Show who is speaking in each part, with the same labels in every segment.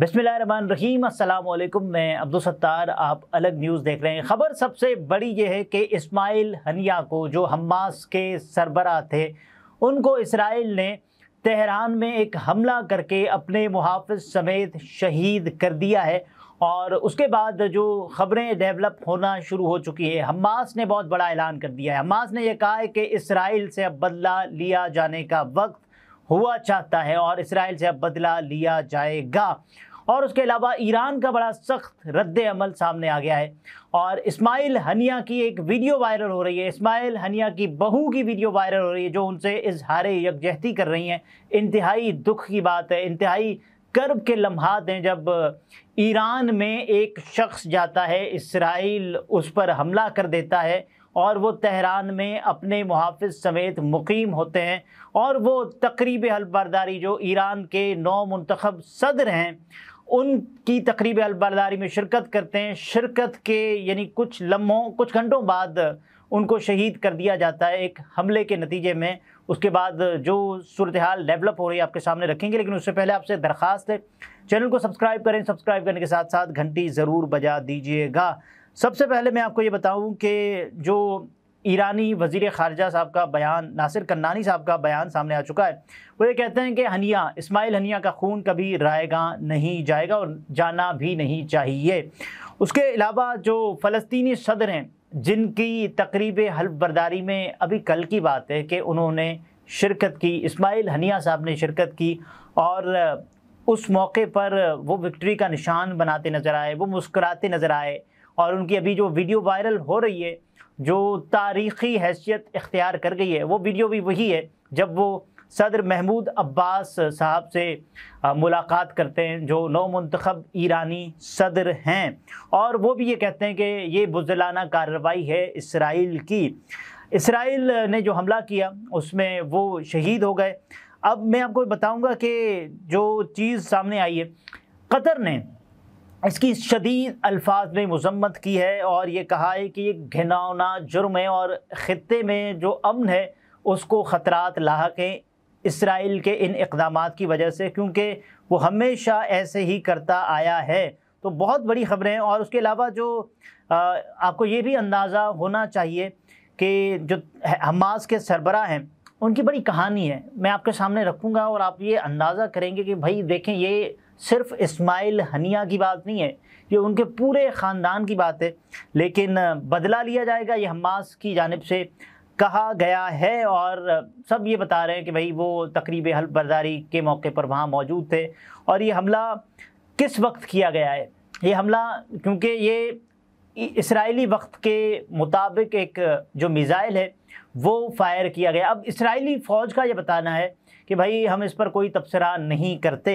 Speaker 1: बसमान रहीम अल्लाम मैं अब्दुलसत्तार आप अलग न्यूज़ देख रहे हैं ख़बर सबसे बड़ी यह है कि इस्माइल हनिया को जो हमास के सरबरा थे उनको इसराइल ने तेहरान में एक हमला करके अपने मुहाफ़ समेत शहीद कर दिया है और उसके बाद जो ख़बरें डेवलप होना शुरू हो चुकी है हमास ने बहुत बड़ा ऐलान कर दिया है हमास ने यह कहा है कि इसराइल से अब बदला लिया जाने का वक्त हुआ चाहता है और इसराइल से अब बदला लिया जाएगा और उसके अलावा ईरान का बड़ा सख्त रद्द अमल सामने आ गया है और इस्माइल हनिया की एक वीडियो वायरल हो रही है इस्माइल हनिया की बहू की वीडियो वायरल हो रही है जो उनसे इजहार यकजहती कर रही हैं इंतहाई दुख की बात है इंतहाई कर्ब के लम्हात हैं जब ईरान में एक शख्स जाता है इसराइल उस पर हमला कर देता है और वो तहरान में अपने मुहाफ़ समेत मुकीम होते हैं और वो तकरीब हलबरदारी जो ईरान के नौ मंतखब सदर हैं उनकी तकरीब अलबरदारी में शिरकत करते हैं शिरकत के यानी कुछ लम्हों कुछ घंटों बाद उनको शहीद कर दिया जाता है एक हमले के नतीजे में उसके बाद जो सूरत हाल डेवलप हो रही है आपके सामने रखेंगे लेकिन उससे पहले आपसे दरख्वास्त है चैनल को सब्सक्राइब करें सब्सक्राइब करने के साथ साथ घंटी ज़रूर बजा दीजिएगा सबसे पहले मैं आपको ये बताऊं कि जो ईरानी वजीर खारजा साहब का बयान नासिर कन्नानी साहब का बयान सामने आ चुका है वो ये कहते हैं कि हनिया इस्माइल हनिया का खून कभी रायगा नहीं जाएगा और जाना भी नहीं चाहिए उसके अलावा जो फ़लस्तनी सदर हैं जिनकी तकरीब हल्फ बर्दारी में अभी कल की बात है कि उन्होंने शिरकत की इस्माइल हनिया साहब ने शिरकत की और उस मौके पर वो विक्ट्री का निशान बनाते नज़र आए वो मुस्कराते नज़र आए और उनकी अभी जो वीडियो वायरल हो रही है जो तारीखी हैसियत इख्तियार कर गई है वो वीडियो भी वही है जब वो सदर महमूद अब्बास साहब से मुलाकात करते हैं जो नौ मंतखब ईरानी सदर हैं और वो भी ये कहते हैं कि ये बुजलाना कार्रवाई है इसराइल की इसराइल ने जो हमला किया उसमें वो शहीद हो गए अब मैं आपको बताऊंगा कि जो चीज़ सामने आई है कतर ने इसकी शदीद अल्फाज में मजम्मत की है और ये कहा है कि ये घिनौना जुर्म है और ख़त्े में जो अमन है उसको ख़तरात लाक हैं इसराइल के इन इकदाम की वजह से क्योंकि वो हमेशा ऐसे ही करता आया है तो बहुत बड़ी ख़बरें हैं और उसके अलावा जो आ, आपको ये भी अंदाज़ा होना चाहिए कि जो हमास के सरबरा हैं उनकी बड़ी कहानी है मैं आपके सामने रखूँगा और आप ये अंदाज़ा करेंगे कि भाई देखें ये सिर्फ इस्माइल हनिया की बात नहीं है ये उनके पूरे ख़ानदान की बात है लेकिन बदला लिया जाएगा ये हमास की जानब से कहा गया है और सब ये बता रहे हैं कि भाई वो तकरीब हल्फ बर्दारी के मौके पर वहाँ मौजूद थे और ये हमला किस वक्त किया गया है ये हमला क्योंकि ये इसराइली वक्त के मुताबिक एक जो मिज़ाइल है वो फायर किया गया अब इसराइली फ़ौज का ये बताना है कि भाई हम इस पर कोई तबसरा नहीं करते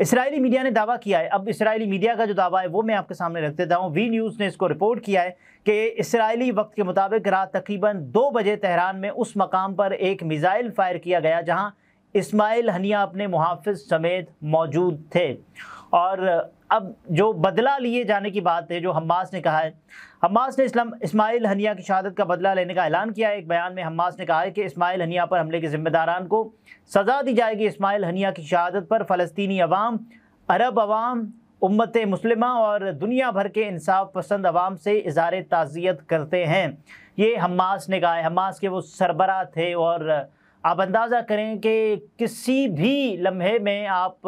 Speaker 1: इसराइली मीडिया ने दावा किया है अब इसराइली मीडिया का जो दावा है वो मैं आपके सामने रख देता हूँ वी न्यूज़ ने इसको रिपोर्ट किया है कि इसराइली वक्त के मुताबिक रात तकरीबन दो बजे तहरान में उस मकाम पर एक मिज़ाइल फायर किया गया जहाँ इसमाइल हनिया अपने मुहाफ़ समेत मौजूद थे और अब जो बदला लिए जाने की बात है जो हमास ने कहा है हमास ने इस्लाम इस्माइल हनिया की शहादत का बदला लेने का ऐलान किया है एक बयान में हमास ने कहा है कि इस्माइल हनिया पर हमले के जिम्मेदारान को सज़ा दी जाएगी इस्माइल हनिया की शहादत पर फ़लस्तनी अवाम अरब अवाम उम्मत मुस्लिम और दुनिया भर के इंसाफ पसंद अवाम से इजहार ताज़ियत करते हैं ये हमास ने कहा है हमास के वो सरबरा थे और आप अंदाज़ा करें कि किसी भी लम्हे में आप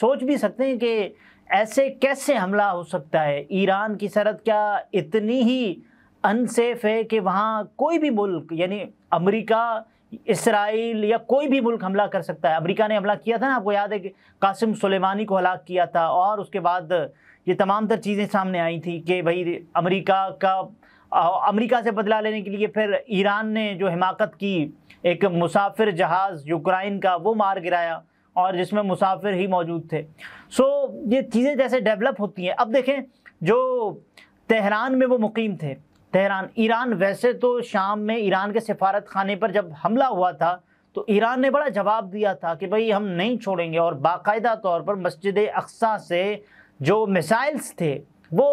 Speaker 1: सोच भी सकते हैं कि ऐसे कैसे हमला हो सकता है ईरान की सरहद क्या इतनी ही अनसेफ है कि वहाँ कोई भी मुल्क यानी अमेरिका इसराइल या कोई भी मुल्क हमला कर सकता है अमेरिका ने हमला किया था ना आपको याद है कि कासिम सुलेमानी को हलाक किया था और उसके बाद ये तमाम तर चीज़ें सामने आई थी कि भाई अमेरिका का अमेरिका से बदला लेने के लिए फिर ईरान ने जो हिमाकत की एक मुसाफिर जहाज़ यूक्राइन का वो मार गिराया और जिसमें मुसाफिर ही मौजूद थे सो so, ये चीज़ें जैसे डेवलप होती हैं अब देखें जो तेहरान में वो मुकीम थे तेहरान ईरान वैसे तो शाम में ईरान के सफारत खाने पर जब हमला हुआ था तो ईरान ने बड़ा जवाब दिया था कि भाई हम नहीं छोड़ेंगे और बाकायदा तौर पर मस्जिद अक्सा से जो मिसाइल्स थे वो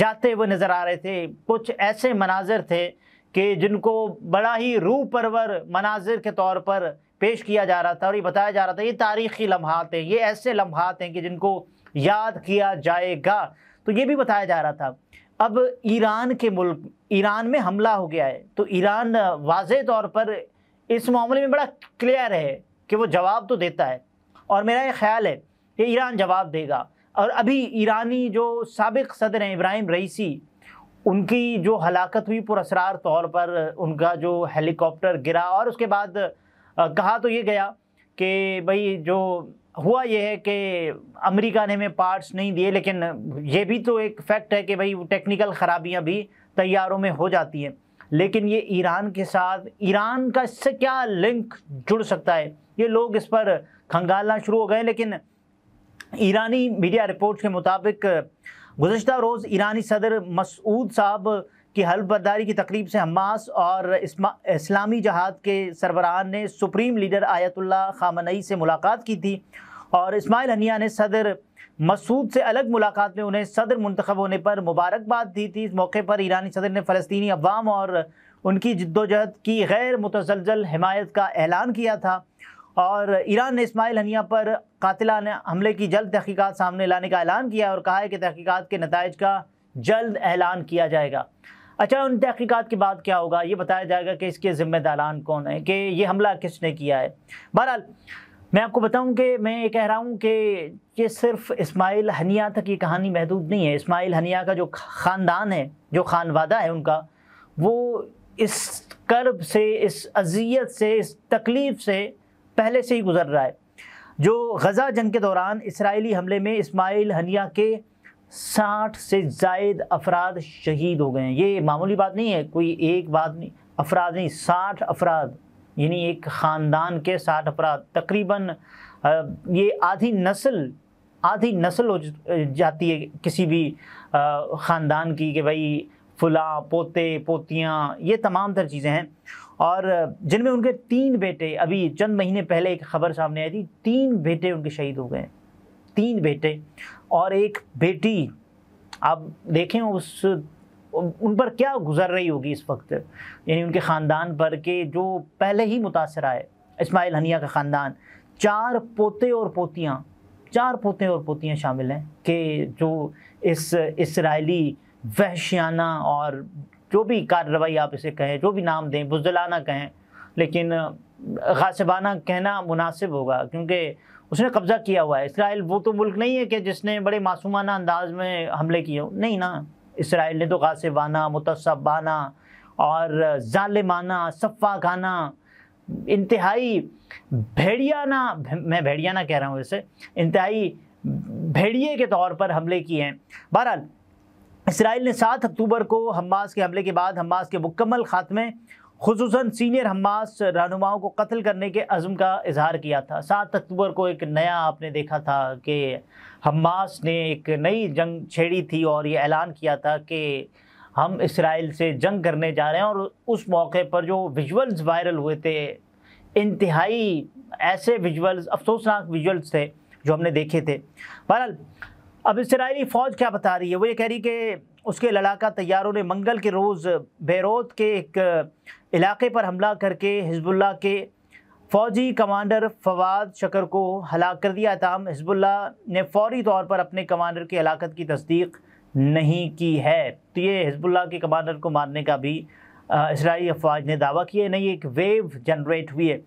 Speaker 1: जाते हुए नज़र आ रहे थे कुछ ऐसे मनाजर थे कि जिनको बड़ा ही रू परवर मनाजिर के तौर पर पेश किया जा रहा था और ये बताया जा रहा था ये तारीख़ी लम्हात हैं ये ऐसे लम्हात हैं कि जिनको याद किया जाएगा तो ये भी बताया जा रहा था अब ईरान के मुल्क ईरान में हमला हो गया है तो ईरान वाज तौर पर इस मामले में बड़ा क्लियर है कि वो जवाब तो देता है और मेरा ये ख्याल है कि ईरान जवाब देगा और अभी ईरानी जो सबक सदर हैं इब्राहिम रईसी उनकी जो हलाकत हुई पुरसरार तौर पर उनका जो हेलीकॉप्टर गिरा और उसके बाद कहा तो ये गया कि भाई जो हुआ ये है कि अमेरिका ने हमें पार्ट्स नहीं दिए लेकिन ये भी तो एक फैक्ट है कि भाई टेक्निकल ख़राबियां भी तैयारों में हो जाती हैं लेकिन ये ईरान के साथ ईरान का इससे क्या लिंक जुड़ सकता है ये लोग इस पर खंगालना शुरू हो गए लेकिन ईरानी मीडिया रिपोर्ट्स के मुताबिक गुजशत रोज़ ईरानी सदर मसूद साहब की हल्फबरदारी की तकरीब से हमास और इस्लामी जहाद के सरबराहान ने सुप्रीम लीडर आयतुल्ला खामनई से मुलाकात की थी और इस्माइल हनिया ने सदर मसूद से अलग मुलाकात में उन्हें सदर मंतखब होने पर मुबारकबाद दी थी इस मौके पर ईरानी सदर ने फ़लस्तनी अवाम और उनकी जद्दोजहद की गैर मुतजलजल हमायत का ऐलान किया था और ईरान ने इसमाइल हनिया पर कातिलाना हमले की जल्द तहकीकत सामने लाने का ऐलान किया और कहा है कि तहकीकत के नतज का जल्द ऐलान किया जाएगा अच्छा उन तहकीकत के बाद क्या होगा ये बताया जाएगा कि इसके ज़िम्मेदारान कौन है कि ये हमला किसने किया है बहरहाल मैं आपको बताऊं कि मैं ये कह रहा हूं कि ये सिर्फ इस्माइल हनिया तक ये कहानी महदूद नहीं है इस्माइल हनिया का जो ख़ानदान है जो खानवादा है उनका वो इस कर्ब से इस अजियत से इस तकलीफ़ से पहले से ही गुजर रहा है जो गज़ा जंग के दौरान इसराइली हमले में इस्माइल हनिया के साठ से जायद अफराद शहीद हो गए हैं ये मामूली बात नहीं है कोई एक बात नहीं अफराद नहीं साठ अफराद यानी एक ख़ानदान के साठ अफराद तकरीबन ये आधी नस्ल आधी नस्ल हो जाती है किसी भी ख़ानदान की कि भाई फुला पोते पोतियाँ ये तमाम तर चीज़ें हैं और जिनमें उनके तीन बेटे अभी चंद महीने पहले एक खबर सामने आई थी तीन बेटे उनके शहीद हो गए तीन बेटे और एक बेटी आप देखें उस उन पर क्या गुजर रही होगी इस वक्त यानी उनके ख़ानदान पर के जो पहले ही मुतासर आए इस्माइल हनिया का ख़ानदान चार पोते और पोतियाँ चार पोते और पोतियाँ शामिल हैं कि जो इस इसराइली वहशियाना और जो भी कार्रवाई आप इसे कहें जो भी नाम दें बुजलाना कहें लेकिन गासिबाना कहना मुनासिब होगा क्योंकि उसने कब्ज़ा किया हुआ है इसराइल वो तो मुल्क नहीं है कि जिसने बड़े मासूमाना अंदाज में हमले किए हो नहीं ना इसराइल ने तो गासिबाना मुतसबाना और ालिमाना सफ़ा खाना इंतहाई भेड़ियाना मैं भेड़ियाना कह रहा हूँ इसे इंतहाई भेड़िए के तौर पर हमले किए हैं बहरहाल इसराइल ने सात अक्टूबर को हमास के हमले के बाद हमास के मुकम्मल खात्मे खसूस सीनियर हमास रहनुमाओं को कत्ल करने के अज़म का इजहार किया था सात अक्टूबर को एक नया आपने देखा था कि हमास ने एक नई जंग छेड़ी थी और ये ऐलान किया था कि हम इसराइल से जंग करने जा रहे हैं और उस मौके पर जो विजुअल्स वायरल हुए थे इंतहाई ऐसे विजुअल्स अफसोसनाक विजुअल्स थे जो हमने देखे थे बहरहाल अब इसराइली फ़ौज क्या बता रही है वो ये कह रही कि उसके लड़ाका तैयारों ने मंगल के रोज़ बैरोत के एक इलाके पर हमला करके हिजबुल्ला के फ़ौजी कमांडर फवाद शकर को हलाक कर दिया तमाम हिजबुल्ला ने फौरी तौर पर अपने कमांडर की हलाकत की तस्दीक नहीं की है तो ये हिजबुल्ला के कमांडर को मारने का भी इसराइली अफवाज ने दावा किया है नहीं एक वेव जनरेट हुई है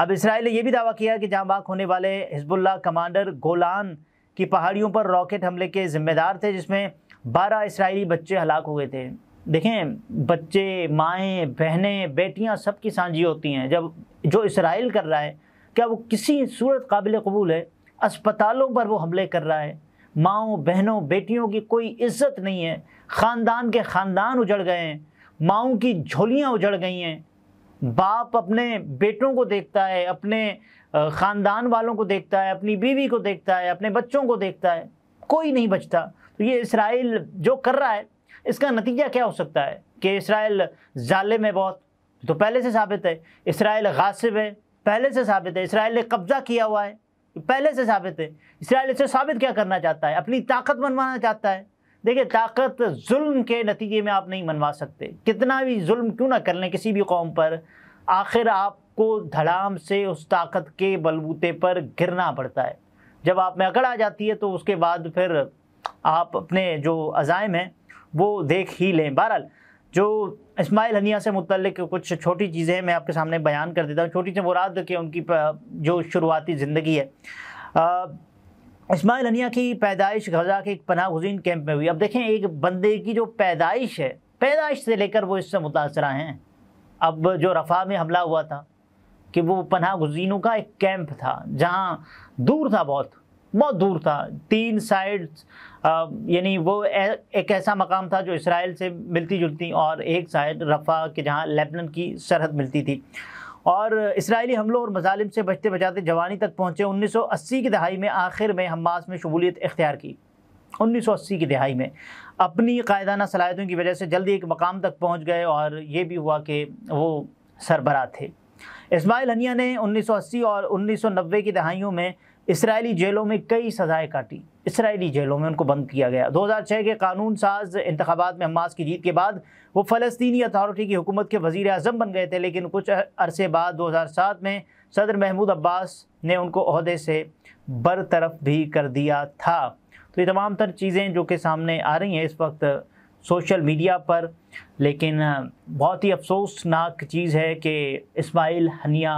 Speaker 1: अब इसराइल ने यह भी दावा किया कि जहाँ बाग होने वाले हिजबुल्ला कमांडर गोलान कि पहाड़ियों पर रॉकेट हमले के जिम्मेदार थे जिसमें 12 इसराइली बच्चे हलाक हो गए थे देखें बच्चे माएँ बहनें बेटियाँ सबकी साझी होती हैं जब जो इसराइल कर रहा है क्या वो किसी सूरत काबिल कबूल है अस्पतालों पर वो हमले कर रहा है माओ बहनों बेटियों की कोई इज्जत नहीं है ख़ानदान के ख़ानदान उजड़ गए हैं माओ की झोलियाँ उजड़ गई हैं बाप अपने बेटों को देखता है अपने ख़ानदान वालों को देखता है अपनी बीवी को देखता है अपने बच्चों को देखता है कोई नहीं बचता तो ये इसराइल जो कर रहा है इसका नतीजा क्या हो सकता है कि इसराइल जालिम है बहुत तो पहले से साबित है इसराइल गासिब है पहले से साबित है इसराइल ने कब्ज़ा किया हुआ है पहले से साबित है इसराइल इसे साबित क्या करना चाहता है अपनी ताकत मनवाना चाहता है देखिए ताकत जुल्म के नतीजे में आप नहीं मनवा सकते कितना भी जुल्म क्यों ना कर लें किसी भी कौम पर आखिर आप आपको धड़ाम से उस ताकत के बलबूते पर गिरना पड़ता है जब आप में अकड़ आ जाती है तो उसके बाद फिर आप अपने जो अजायम हैं वो देख ही लें बहरहाल जो इस्माइल हनिया से मुतलक कुछ छोटी चीज़ें मैं आपके सामने बयान कर देता हूँ छोटी से मुराद के उनकी जो शुरुआती ज़िंदगी है इसमाइल हनिया की पैदाइश गजा के एक पना गुजीन कैंप में हुई अब देखें एक बंदे की जो पैदाइश है पैदाइश से लेकर वो इससे मुतासर हैं अब जो रफ़ा में हमला हुआ था कि वो पनाह गुजीनों का एक कैंप था जहाँ दूर था बहुत बहुत दूर था तीन साइड यानी वो ए, एक ऐसा मकाम था जो इसराइल से मिलती जुलती और एक साइड रफ़ा के जहाँ लेबनन की सरहद मिलती थी और इसराइली हमलों और मजालिम से बचते बचाते जवानी तक पहुँचे 1980 की दहाई में आखिर में हमास में शमूलियत इख्तियार की 1980 की दिहाई में अपनी कायदाना सलाहियतों की वजह से जल्दी एक मकाम तक पहुँच गए और ये भी हुआ कि वो सरबरा थे इसमाइल हनिया ने 1980 और 1990 की दहाइयों में इसराइली जेलों में कई सज़ाएँ काटी इसराइली जेलों में उनको बंद किया गया 2006 के कानून साज इंतबात में हमास की जीत के बाद वो फ़लस्तनी अथॉरिटी की हुकूमत के वज़ी अजम बन गए थे लेकिन कुछ अरसे बाद 2007 में सदर महमूद अब्बास ने उनको अहदे से बरतरफ भी कर दिया था तो ये तमाम तर चीज़ें जो कि सामने आ रही हैं इस वक्त सोशल मीडिया पर लेकिन बहुत ही अफसोसनाक चीज़ है कि इसमाइल हनिया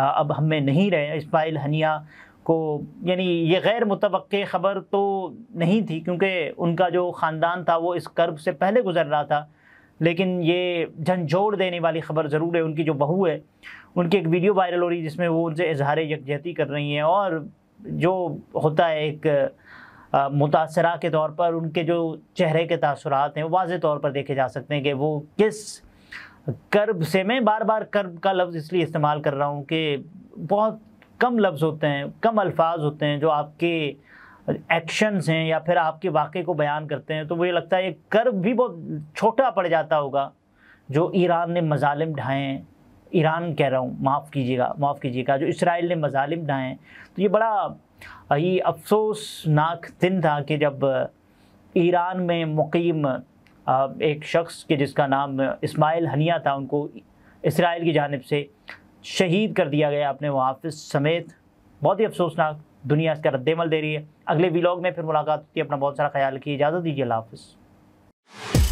Speaker 1: अब हम में नहीं रहे इस्माइल हनिया को यानी ये गैर मुतव ख़बर तो नहीं थी क्योंकि उनका जो ख़ानदान था वो इस कर्ब से पहले गुज़र रहा था लेकिन ये झंझोड़ देने वाली ख़बर ज़रूर है उनकी जो बहू है उनकी एक वीडियो वायरल हो रही है जिसमें वो उनसे इजहार यकजहती कर रही हैं और जो होता है एक मुतासरा के तौर पर उनके जो चेहरे के तासरात हैं वाज तौर पर देखे जा सकते हैं कि वो किस कर्ब से मैं बार बार कर्ब का लफ्ज़ इसलिए इस्तेमाल कर रहा हूँ कि बहुत कम लफ्ज़ होते हैं कम अल्फाज होते हैं जो आपके एक्शंस हैं या फिर आपके वाक़े को बयान करते हैं तो मुझे लगता है ये कर्ब भी बहुत छोटा पड़ जाता होगा जो ईरान ने मजालिम ढाए ईरान कह रहा हूँ माफ़ कीजिएगा माफ़ कीजिएगा जो इसराइल ने मजालिम ढाएँ तो ये बड़ा ये अफसोसनाक दिन था कि जब ईरान में मुकीम एक शख्स के जिसका नाम इस्माइल हनिया था उनको इसराइल की जानब से शहीद कर दिया गया अपने वहाफ़ समेत बहुत ही अफसोसनाक दुनिया इसका रद्दमल दे रही है अगले वीलॉग में फिर मुलाकात होती है अपना बहुत सारा ख्याल रखिए इजाज़त दीजिए अल्लाह हाफ़